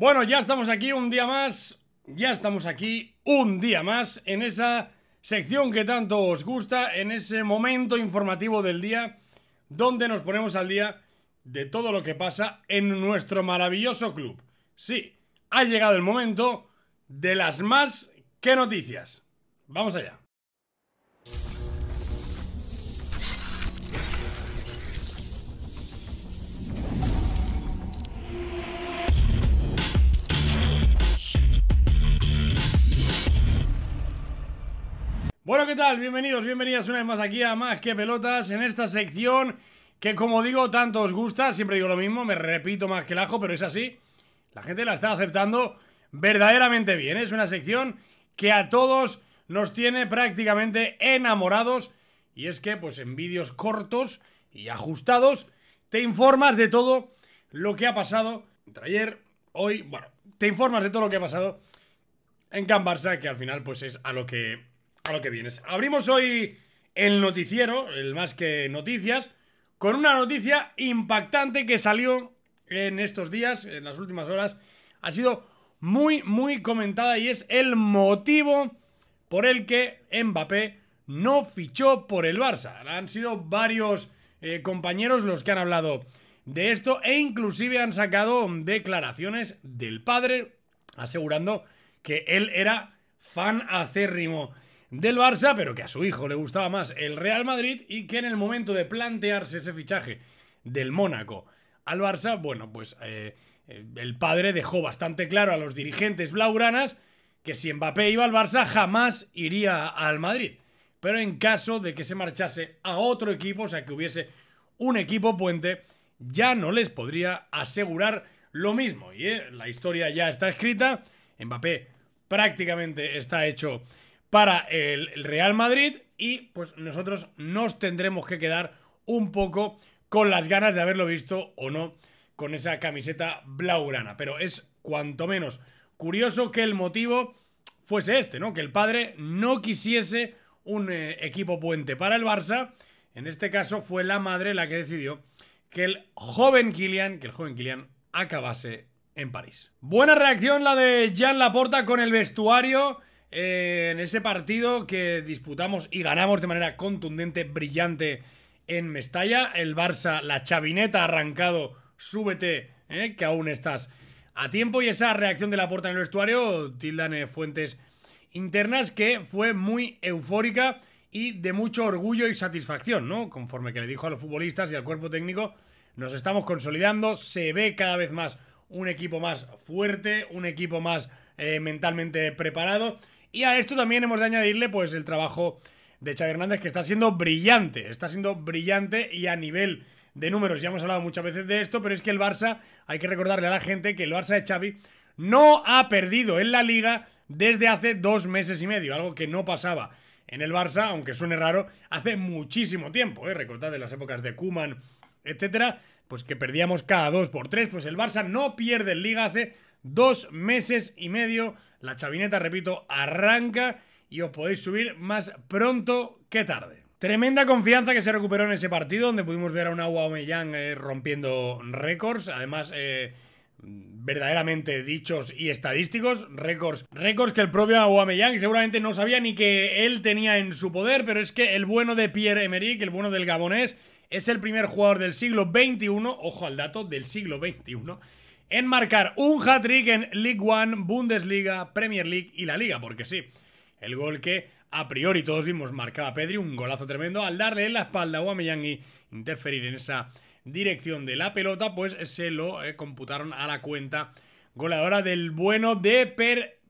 Bueno, ya estamos aquí un día más, ya estamos aquí un día más en esa sección que tanto os gusta, en ese momento informativo del día, donde nos ponemos al día de todo lo que pasa en nuestro maravilloso club. Sí, ha llegado el momento de las más que noticias. Vamos allá. Bueno, ¿qué tal? Bienvenidos, bienvenidas una vez más aquí a Más que Pelotas en esta sección que como digo, tanto os gusta, siempre digo lo mismo, me repito más que el ajo, pero es así, la gente la está aceptando verdaderamente bien, es una sección que a todos nos tiene prácticamente enamorados y es que pues en vídeos cortos y ajustados te informas de todo lo que ha pasado entre ayer, hoy, bueno, te informas de todo lo que ha pasado en Can Barça, que al final pues es a lo que lo que vienes. Abrimos hoy el noticiero, el más que noticias, con una noticia impactante que salió en estos días, en las últimas horas. Ha sido muy, muy comentada y es el motivo por el que Mbappé no fichó por el Barça. Han sido varios eh, compañeros los que han hablado de esto e inclusive han sacado declaraciones del padre asegurando que él era fan acérrimo del Barça, pero que a su hijo le gustaba más el Real Madrid y que en el momento de plantearse ese fichaje del Mónaco al Barça, bueno, pues eh, eh, el padre dejó bastante claro a los dirigentes blaugranas que si Mbappé iba al Barça jamás iría al Madrid. Pero en caso de que se marchase a otro equipo, o sea, que hubiese un equipo puente, ya no les podría asegurar lo mismo. Y eh, la historia ya está escrita. Mbappé prácticamente está hecho para el Real Madrid y pues nosotros nos tendremos que quedar un poco con las ganas de haberlo visto o no con esa camiseta blaurana. Pero es cuanto menos curioso que el motivo fuese este, ¿no? Que el padre no quisiese un eh, equipo puente para el Barça. En este caso fue la madre la que decidió que el joven Kylian, que el joven Kylian acabase en París. Buena reacción la de Jean Laporta con el vestuario en ese partido que disputamos y ganamos de manera contundente, brillante en Mestalla. El Barça, la chavineta arrancado, súbete, eh, que aún estás a tiempo. Y esa reacción de la puerta en el vestuario, tildan fuentes internas, que fue muy eufórica y de mucho orgullo y satisfacción, ¿no? Conforme que le dijo a los futbolistas y al cuerpo técnico, nos estamos consolidando, se ve cada vez más un equipo más fuerte, un equipo más eh, mentalmente preparado y a esto también hemos de añadirle pues el trabajo de Xavi Hernández que está siendo brillante, está siendo brillante y a nivel de números, ya hemos hablado muchas veces de esto, pero es que el Barça, hay que recordarle a la gente que el Barça de Xavi no ha perdido en la liga desde hace dos meses y medio, algo que no pasaba en el Barça, aunque suene raro, hace muchísimo tiempo, ¿eh? recordad de las épocas de Kuman, etcétera, pues que perdíamos cada dos por tres, pues el Barça no pierde en liga hace dos meses y medio. La chavineta, repito, arranca y os podéis subir más pronto que tarde. Tremenda confianza que se recuperó en ese partido, donde pudimos ver a un Agua eh, rompiendo récords. Además, eh, verdaderamente dichos y estadísticos, récords, récords que el propio que seguramente no sabía ni que él tenía en su poder, pero es que el bueno de Pierre Emerick, el bueno del gabonés, es el primer jugador del siglo XXI, ojo al dato, del siglo XXI, en marcar un hat-trick en League One, Bundesliga, Premier League y la Liga, porque sí, el gol que a priori todos vimos marcaba Pedri, un golazo tremendo, al darle en la espalda a Aubameyang y interferir en esa dirección de la pelota, pues se lo eh, computaron a la cuenta goleadora del bueno de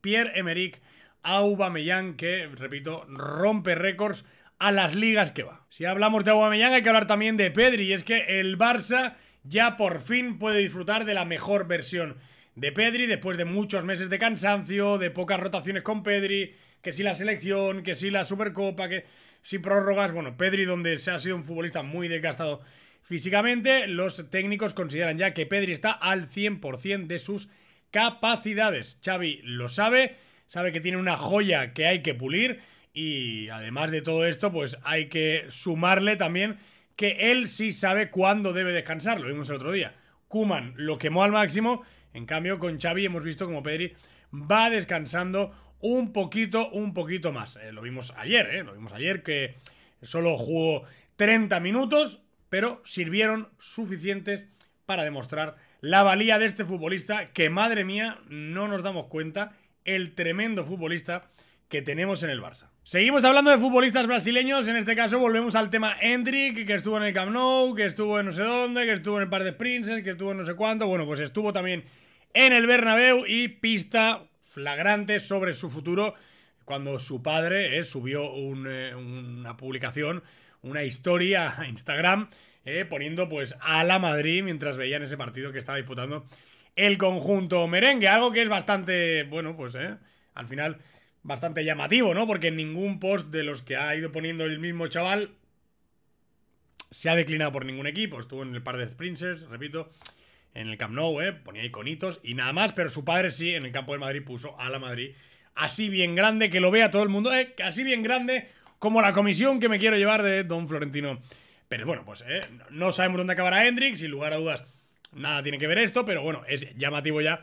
Pierre-Emerick Aubameyang, que, repito, rompe récords a las ligas que va. Si hablamos de Aubameyang hay que hablar también de Pedri, y es que el Barça ya por fin puede disfrutar de la mejor versión de Pedri después de muchos meses de cansancio, de pocas rotaciones con Pedri, que si la selección, que si la Supercopa, que si prórrogas, bueno, Pedri donde se ha sido un futbolista muy desgastado físicamente, los técnicos consideran ya que Pedri está al 100% de sus capacidades. Xavi lo sabe, sabe que tiene una joya que hay que pulir y además de todo esto, pues hay que sumarle también que él sí sabe cuándo debe descansar, lo vimos el otro día. Kuman lo quemó al máximo, en cambio con Xavi hemos visto como Pedri va descansando un poquito, un poquito más. Eh, lo vimos ayer, eh, lo vimos ayer que solo jugó 30 minutos, pero sirvieron suficientes para demostrar la valía de este futbolista que, madre mía, no nos damos cuenta, el tremendo futbolista que tenemos en el Barça. Seguimos hablando de futbolistas brasileños, en este caso volvemos al tema Hendrik, que estuvo en el Camp Nou, que estuvo en no sé dónde, que estuvo en el Par de Princes, que estuvo en no sé cuánto, bueno, pues estuvo también en el Bernabéu y pista flagrante sobre su futuro cuando su padre eh, subió eh, una publicación, una historia a Instagram, eh, poniendo pues a la Madrid mientras veían ese partido que estaba disputando el conjunto merengue, algo que es bastante, bueno, pues al final bastante llamativo, ¿no? Porque en ningún post de los que ha ido poniendo el mismo chaval se ha declinado por ningún equipo. Estuvo en el par de sprinters, repito, en el Camp Nou, ¿eh? Ponía iconitos y nada más, pero su padre sí, en el campo de Madrid puso a la Madrid así bien grande, que lo vea todo el mundo, ¿eh? así bien grande como la comisión que me quiero llevar de Don Florentino. Pero bueno, pues ¿eh? no sabemos dónde acabará Hendrik, sin lugar a dudas, nada tiene que ver esto, pero bueno, es llamativo ya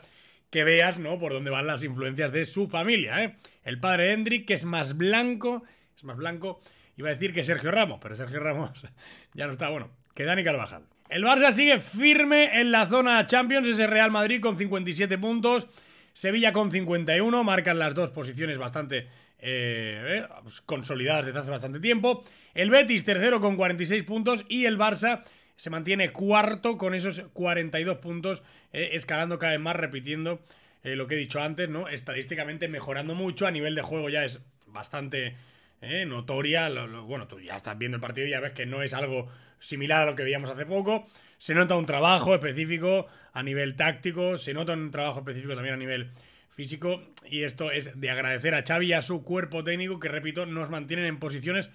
que veas, ¿no? Por dónde van las influencias de su familia, ¿eh? El padre Hendrik, que es más blanco, es más blanco, iba a decir que Sergio Ramos, pero Sergio Ramos ya no está, bueno, que Dani Carvajal. El Barça sigue firme en la zona Champions, es el Real Madrid con 57 puntos, Sevilla con 51, marcan las dos posiciones bastante eh, eh, pues, consolidadas desde hace bastante tiempo. El Betis tercero con 46 puntos y el Barça se mantiene cuarto con esos 42 puntos, eh, escalando cada vez más, repitiendo eh, lo que he dicho antes, ¿no? Estadísticamente mejorando mucho, a nivel de juego ya es bastante eh, notoria. bueno, tú ya estás viendo el partido y ya ves que no es algo similar a lo que veíamos hace poco. Se nota un trabajo específico a nivel táctico, se nota un trabajo específico también a nivel físico y esto es de agradecer a Xavi y a su cuerpo técnico que, repito, nos mantienen en posiciones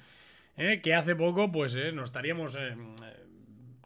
que hace poco pues eh, nos estaríamos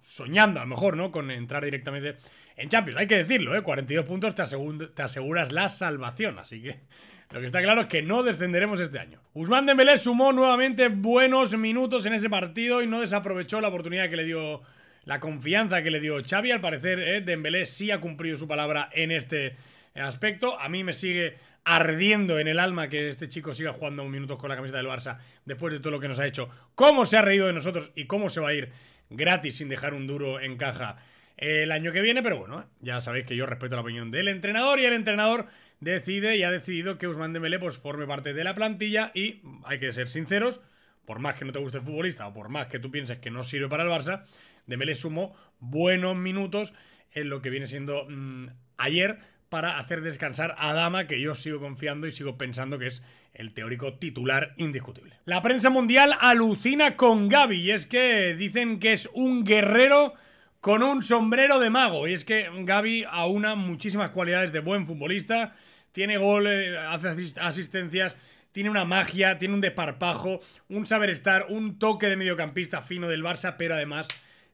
soñando a lo mejor, ¿no? Con entrar directamente en Champions. Hay que decirlo, ¿eh? 42 puntos te, aseguras la salvación. Así que lo que está claro es que no descenderemos este año. Usman Dembélé sumó nuevamente buenos minutos en ese partido y no desaprovechó la oportunidad que le dio la confianza que le dio Xavi. Al parecer, ¿eh? Dembélé sí ha cumplido su palabra en este aspecto. A mí me sigue ardiendo en el alma que este chico siga jugando minutos con la camiseta del Barça después de todo lo que nos ha hecho, cómo se ha reído de nosotros y cómo se va a ir gratis sin dejar un duro en caja el año que viene, pero bueno, ya sabéis que yo respeto la opinión del entrenador y el entrenador decide y ha decidido que Usman Dembélé pues forme parte de la plantilla y hay que ser sinceros, por más que no te guste el futbolista o por más que tú pienses que no sirve para el Barça, Dembélé sumó buenos minutos en lo que viene siendo mm, ayer para hacer descansar a Dama, que yo sigo confiando y sigo pensando que es el teórico titular indiscutible. La prensa mundial alucina con Gaby y es que dicen que es un guerrero con un sombrero de mago. Y es que Gaby aúna muchísimas cualidades de buen futbolista, tiene goles, eh, hace asistencias, tiene una magia, tiene un desparpajo, un saber estar, un toque de mediocampista fino del Barça, pero además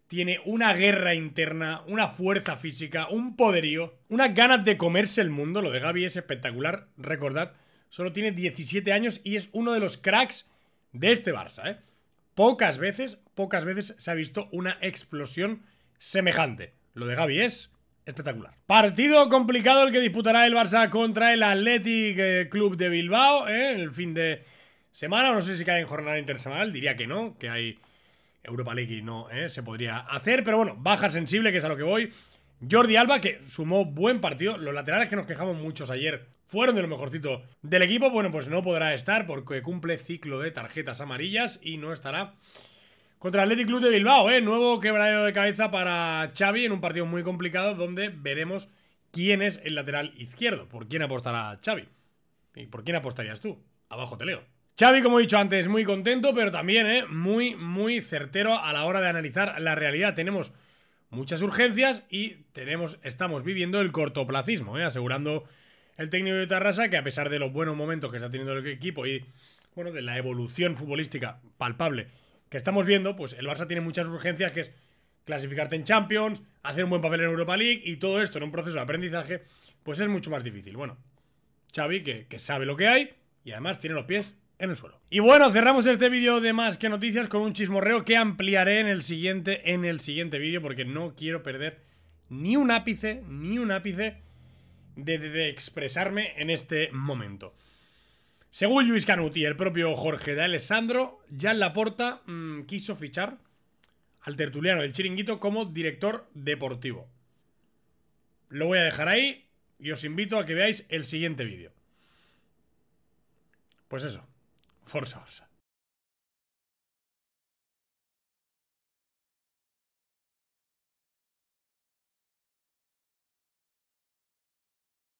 tiene una guerra interna, una fuerza física, un poderío, unas ganas de comerse el mundo. Lo de Gaby es espectacular, recordad Solo tiene 17 años y es uno de los cracks de este Barça, ¿eh? Pocas veces, pocas veces se ha visto una explosión semejante. Lo de Gaby es espectacular. Partido complicado el que disputará el Barça contra el Athletic eh, Club de Bilbao ¿eh? el fin de semana. No sé si cae en jornada internacional, diría que no, que hay Europa League y no ¿eh? se podría hacer. Pero bueno, baja sensible, que es a lo que voy. Jordi Alba, que sumó buen partido. Los laterales que nos quejamos muchos ayer fueron de lo mejorcito del equipo. Bueno, pues no podrá estar porque cumple ciclo de tarjetas amarillas y no estará contra el Athletic Club de Bilbao. ¿eh? Nuevo quebradero de cabeza para Xavi en un partido muy complicado donde veremos quién es el lateral izquierdo. ¿Por quién apostará Xavi? ¿Y por quién apostarías tú? Abajo te leo. Xavi, como he dicho antes, muy contento, pero también ¿eh? muy, muy certero a la hora de analizar la realidad. Tenemos muchas urgencias y tenemos, estamos viviendo el cortoplacismo, ¿eh? asegurando el técnico de Tarrasa que a pesar de los buenos momentos que está teniendo el equipo y bueno, de la evolución futbolística palpable que estamos viendo, pues el Barça tiene muchas urgencias que es clasificarte en Champions, hacer un buen papel en Europa League y todo esto en un proceso de aprendizaje, pues es mucho más difícil. Bueno, Xavi que, que sabe lo que hay y además tiene los pies en el suelo. Y bueno, cerramos este vídeo de más que noticias con un chismorreo que ampliaré en el siguiente, en el siguiente vídeo porque no quiero perder ni un ápice, ni un ápice de, expresarme en este momento. Según Luis Canuti, el propio Jorge de Alessandro, en la porta mm, quiso fichar al tertuliano del chiringuito como director deportivo. Lo voy a dejar ahí y os invito a que veáis el siguiente vídeo. Pues eso. Força Barça.